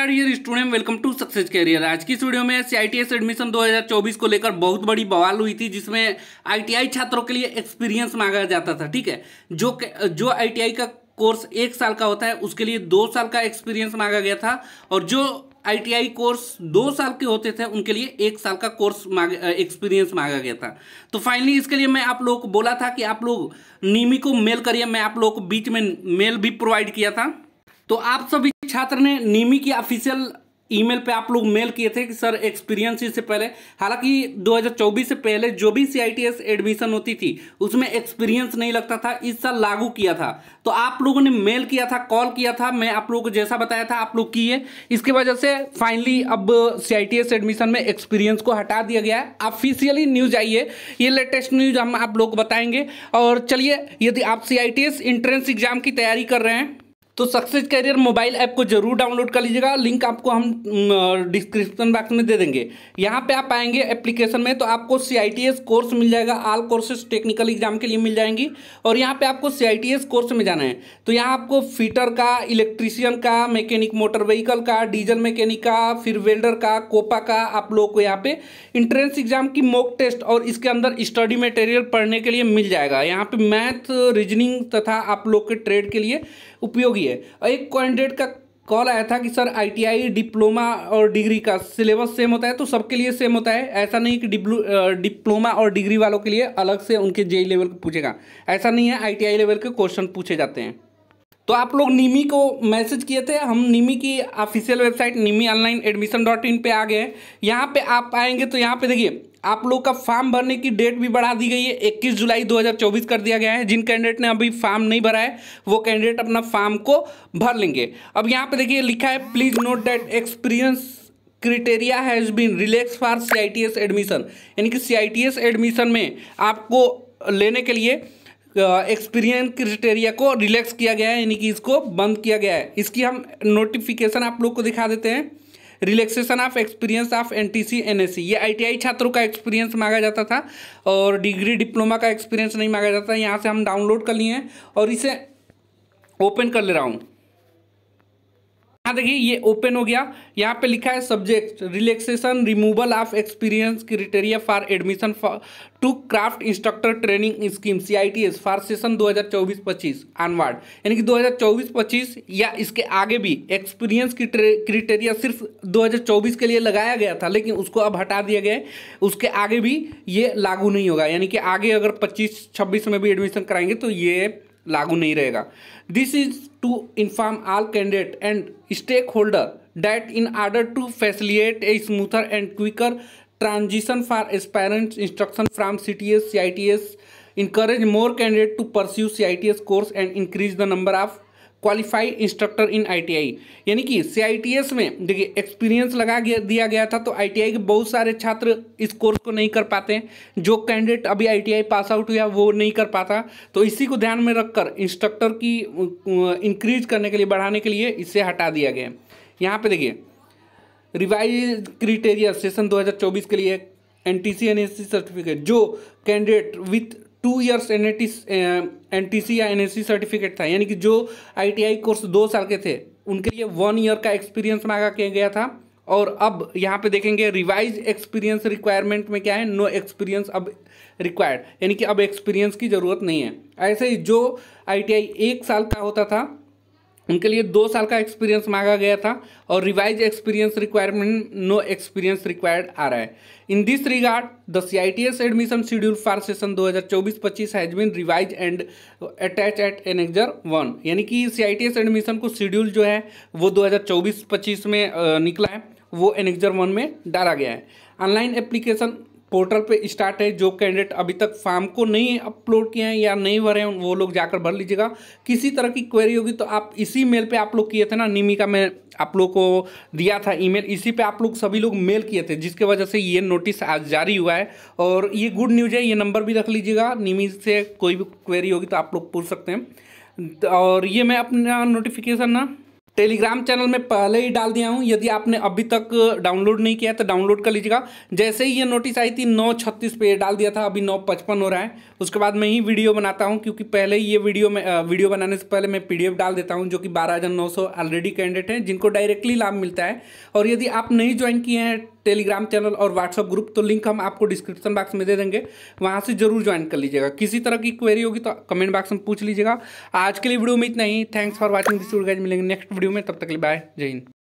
नमस्कार dear student welcome to success career आज की इस वीडियो में सीआईटीएस एडमिशन 2024 को लेकर बहुत बड़ी बवाल हुई थी जिसमें आईटीआई छात्रों के लिए एक्सपीरियंस मांगा जाता था ठीक है जो जो आईटीआई का कोर्स एक साल का होता है उसके लिए दो साल का एक्सपीरियंस मांगा गया था और जो आईटीआई कोर्स दो साल के होते थे उनके लिए एक साल का कोर्स मांग एक्सपीरियंस मांगा गया था तो फाइनली इसके लिए मैं आप लोगों को बोला था कि आप लोग नीमी को मेल करिए मैं आप लोगों को बीच में मेल भी प्रोवाइड किया था तो आप सभी छात्र ने नीमी की ऑफिशियल ईमेल पे आप लोग मेल किए थे कि सर एक्सपीरियंस इससे पहले हालांकि 2024 से पहले जो भी सी एडमिशन होती थी उसमें एक्सपीरियंस नहीं लगता था इस साल लागू किया था तो आप लोगों ने मेल किया था कॉल किया था मैं आप लोगों को जैसा बताया था आप लोग किए इसके वजह से फाइनली अब सी एडमिशन में एक्सपीरियंस को हटा दिया गया है ऑफिशियली न्यूज आई है ये लेटेस्ट न्यूज हम आप लोग बताएंगे और चलिए यदि आप सी आई एंट्रेंस एग्जाम की तैयारी कर रहे हैं तो सक्सेस कैरियर मोबाइल ऐप को जरूर डाउनलोड कर लीजिएगा लिंक आपको हम डिस्क्रिप्शन बॉक्स में दे देंगे यहाँ पे आप आएंगे एप्लीकेशन में तो आपको सी कोर्स मिल जाएगा आल कोर्सेज टेक्निकल एग्जाम के लिए मिल जाएंगी और यहाँ पे आपको सी कोर्स में जाना है तो यहाँ आपको फीटर का इलेक्ट्रीशियन का मैकेनिक मोटर व्हीकल का डीजल मैकेनिक का फिर वेल्डर का कोपा का आप लोगों को यहाँ पे इंट्रेंस एग्जाम की मॉक टेस्ट और इसके अंदर स्टडी मटेरियल पढ़ने के लिए मिल जाएगा यहाँ पे मैथ रीजनिंग तथा आप लोग के ट्रेड के लिए उपयोगी है एक कैंडिडेट का कॉल आया था कि सर आईटीआई डिप्लोमा और डिग्री का सिलेबस सेम होता है तो सबके लिए सेम होता है ऐसा नहीं कि डिप्लोमा और डिग्री वालों के लिए अलग से उनके जेई लेवल को पूछेगा ऐसा नहीं है आईटीआई लेवल के क्वेश्चन पूछे जाते हैं तो आप लोग निमी को मैसेज किए थे हम निमी की official website NIMI online admission dot in पर आ गए यहाँ पे आप आएंगे तो यहाँ पे देखिए आप लोग का फॉर्म भरने की डेट भी बढ़ा दी गई है 21 जुलाई 2024 कर दिया गया है जिन कैंडिडेट ने अभी फॉर्म नहीं भरा है वो कैंडिडेट अपना फॉर्म को भर लेंगे अब यहाँ पे देखिए लिखा है please note that experience criteria has been relax for C I T S admission यानी कि C I T S admission में आपको लेने के लिए एक्सपीरियंस क्रिटेरिया को रिलैक्स किया गया है यानी कि इसको बंद किया गया है इसकी हम नोटिफिकेशन आप लोग को दिखा देते हैं relaxation of experience of N T C N S C ये आई छात्रों का एक्सपीरियंस मांगा जाता था और डिग्री डिप्लोमा का एक्सपीरियंस नहीं मांगा जाता यहाँ से हम डाउनलोड कर लिए हैं और इसे ओपन कर ले रहा हूँ यहाँ देखिए ये ओपन हो गया यहाँ पे लिखा है subject relaxation removal of experience criteria for admission to craft instructor training scheme C I T S for session दो हज़ार चौबीस यानी कि दो हज़ार या इसके आगे भी एक्सपीरियंस क्रिटेरिया सिर्फ 2024 के लिए लगाया गया था लेकिन उसको अब हटा दिया गया है उसके आगे भी ये लागू नहीं होगा यानी कि आगे अगर पच्चीस छब्बीस में भी एडमिशन कराएंगे तो ये लागू नहीं रहेगा this is to inform all candidate and stakeholder that in order to facilitate a smoother and quicker transition for aspirant instruction from C T S C I T S encourage more candidate to pursue C I T S course and increase the number of qualified instructor in ITI यानी कि CITS में देखिए experience लगा गया दिया गया था तो आईटीआई के बहुत सारे छात्र इस कोर्स को नहीं कर पाते हैं जो कैंडिडेट अभी आईटीआई पास आउट हुआ वो नहीं कर पाता तो इसी को ध्यान में रखकर इंस्ट्रक्टर की इंक्रीज करने के लिए बढ़ाने के लिए इसे हटा दिया गया यहाँ पर देखिए रिवाइज क्रिटेरिया सेशन 2024 के लिए N T C N S C certificate जो candidate with two years N N T C या एन सर्टिफिकेट था यानी कि जो आई कोर्स दो साल के थे उनके लिए वन ईयर का एक्सपीरियंस मांगा किया गया था और अब यहाँ पे देखेंगे रिवाइज एक्सपीरियंस रिक्वायरमेंट में क्या है नो एक्सपीरियंस अब रिक्वायर्ड यानी कि अब एक्सपीरियंस की ज़रूरत नहीं है ऐसे ही जो आई एक साल का होता था उनके लिए दो साल का एक्सपीरियंस मांगा गया था और revise experience requirement no experience required आ रहा है in this regard the C I T S admission schedule for session दो हज़ार चौबीस पच्चीस has been revise and attach at annexure one यानी कि C I T S admission को शेड्यूल जो है वो दो हज़ार चौबीस पच्चीस में निकला है वो एनेक्जर वन में डाला गया है ऑनलाइन एप्लीकेशन पोर्टल पे स्टार्ट है जो कैंडिडेट अभी तक फॉर्म को नहीं अपलोड किए हैं या नहीं भरे हैं वो लोग जाकर भर लीजिएगा किसी तरह की क्वेरी होगी तो आप इसी मेल पे आप लोग किए थे ना निमिका में आप लोग को दिया था ईमेल इसी पे आप लोग सभी लोग मेल किए थे जिसके वजह से ये नोटिस आज जारी हुआ है और ये गुड न्यूज है ये नंबर भी रख लीजिएगा निमी से कोई भी क्वेरी होगी तो आप लोग पूछ सकते हैं और ये मैं अपना नोटिफिकेशन ना टेलीग्राम चैनल में पहले ही डाल दिया हूँ यदि आपने अभी तक डाउनलोड नहीं किया तो डाउनलोड कर लीजिएगा जैसे ही ये नोटिस आई थी नौ छत्तीस पे डाल दिया था अभी नौ पचपन हो रहा है उसके बाद मैं ही वीडियो बनाता हूँ क्योंकि पहले ही ये वीडियो में वीडियो बनाने से पहले मैं पीडीएफ डाल देता हूँ जो कि बारह ऑलरेडी कैंडिडेट हैं जिनको डायरेक्टली लाभ मिलता है और यदि आप नहीं ज्वाइन किए हैं टेलीग्राम चैनल और व्हाट्सअप ग्रुप तो लिंक हम आपको डिस्क्रिप्शन बॉक्स में दे देंगे वहाँ से जरूर ज्वाइन कर लीजिएगा किसी तरह की क्वेरी होगी तो कमेंट बॉक्स में पूछ लीजिएगा आज के लिए वीडियो में इतना ही थैंक्स फॉर वॉचिंग दिस मिलेंगे नेक्स्ट वीडियो में तब तक लिए बाय जय हिंद